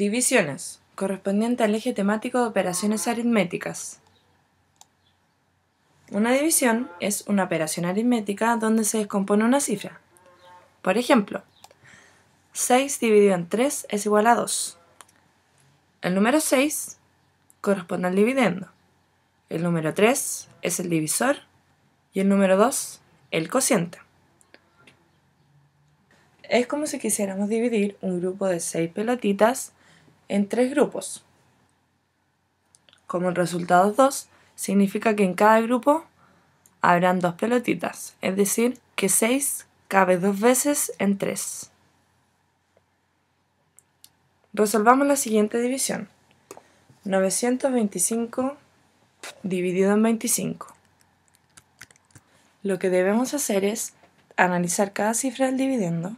Divisiones, correspondiente al eje temático de operaciones aritméticas. Una división es una operación aritmética donde se descompone una cifra. Por ejemplo, 6 dividido en 3 es igual a 2. El número 6 corresponde al dividendo. El número 3 es el divisor y el número 2 el cociente. Es como si quisiéramos dividir un grupo de 6 pelotitas en tres grupos. Como el resultado 2, significa que en cada grupo habrán dos pelotitas, es decir, que 6 cabe dos veces en 3. Resolvamos la siguiente división. 925 dividido en 25. Lo que debemos hacer es analizar cada cifra del dividendo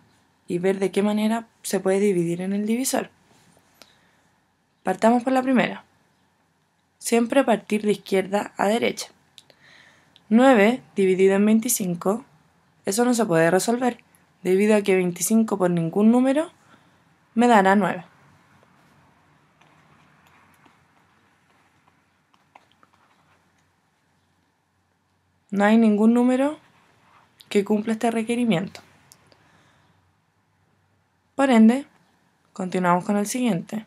y ver de qué manera se puede dividir en el divisor. Partamos por la primera. Siempre partir de izquierda a derecha. 9 dividido en 25, eso no se puede resolver, debido a que 25 por ningún número me dará 9. No hay ningún número que cumpla este requerimiento. Por ende, continuamos con el siguiente.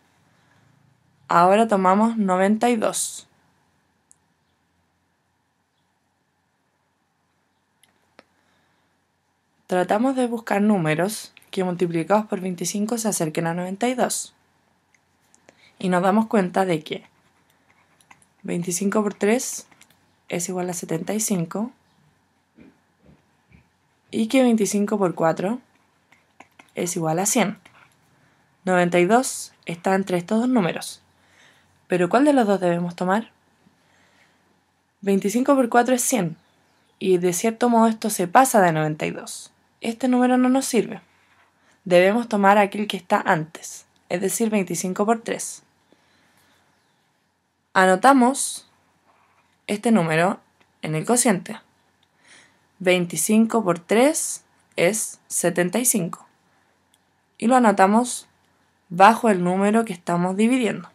Ahora tomamos 92. Tratamos de buscar números que multiplicados por 25 se acerquen a 92. Y nos damos cuenta de que 25 por 3 es igual a 75 y que 25 por 4 es igual a 100. 92 está entre estos dos números. Pero ¿cuál de los dos debemos tomar? 25 por 4 es 100, y de cierto modo esto se pasa de 92. Este número no nos sirve. Debemos tomar aquel que está antes, es decir, 25 por 3. Anotamos este número en el cociente. 25 por 3 es 75. Y lo anotamos bajo el número que estamos dividiendo.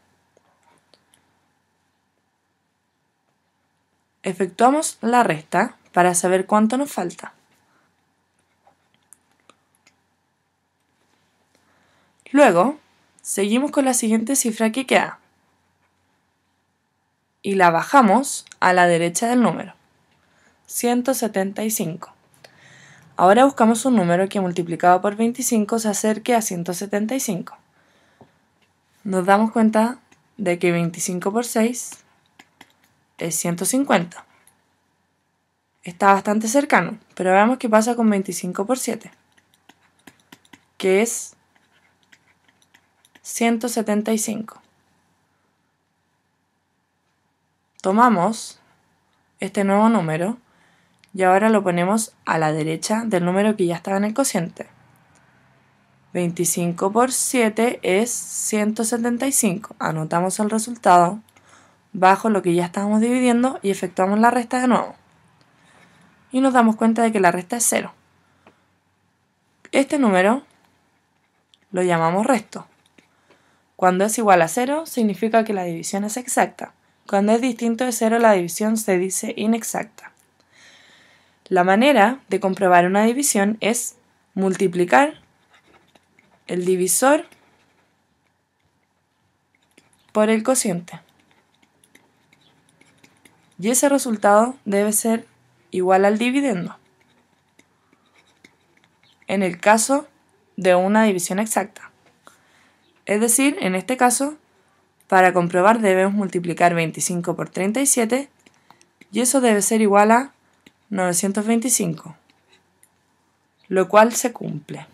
Efectuamos la resta para saber cuánto nos falta. Luego, seguimos con la siguiente cifra que queda y la bajamos a la derecha del número, 175. Ahora buscamos un número que multiplicado por 25 se acerque a 175. Nos damos cuenta de que 25 por 6 es 150 Está bastante cercano, pero veamos qué pasa con 25 por 7, que es 175. Tomamos este nuevo número y ahora lo ponemos a la derecha del número que ya estaba en el cociente. 25 por 7 es 175. Anotamos el resultado bajo lo que ya estábamos dividiendo y efectuamos la resta de nuevo. Y nos damos cuenta de que la resta es 0. Este número lo llamamos resto. Cuando es igual a 0 significa que la división es exacta. Cuando es distinto de 0 la división se dice inexacta. La manera de comprobar una división es multiplicar el divisor por el cociente y ese resultado debe ser igual al dividendo. En el caso de una división exacta. Es decir, en este caso, para comprobar debemos multiplicar 25 por 37 y eso debe ser igual a 925, lo cual se cumple.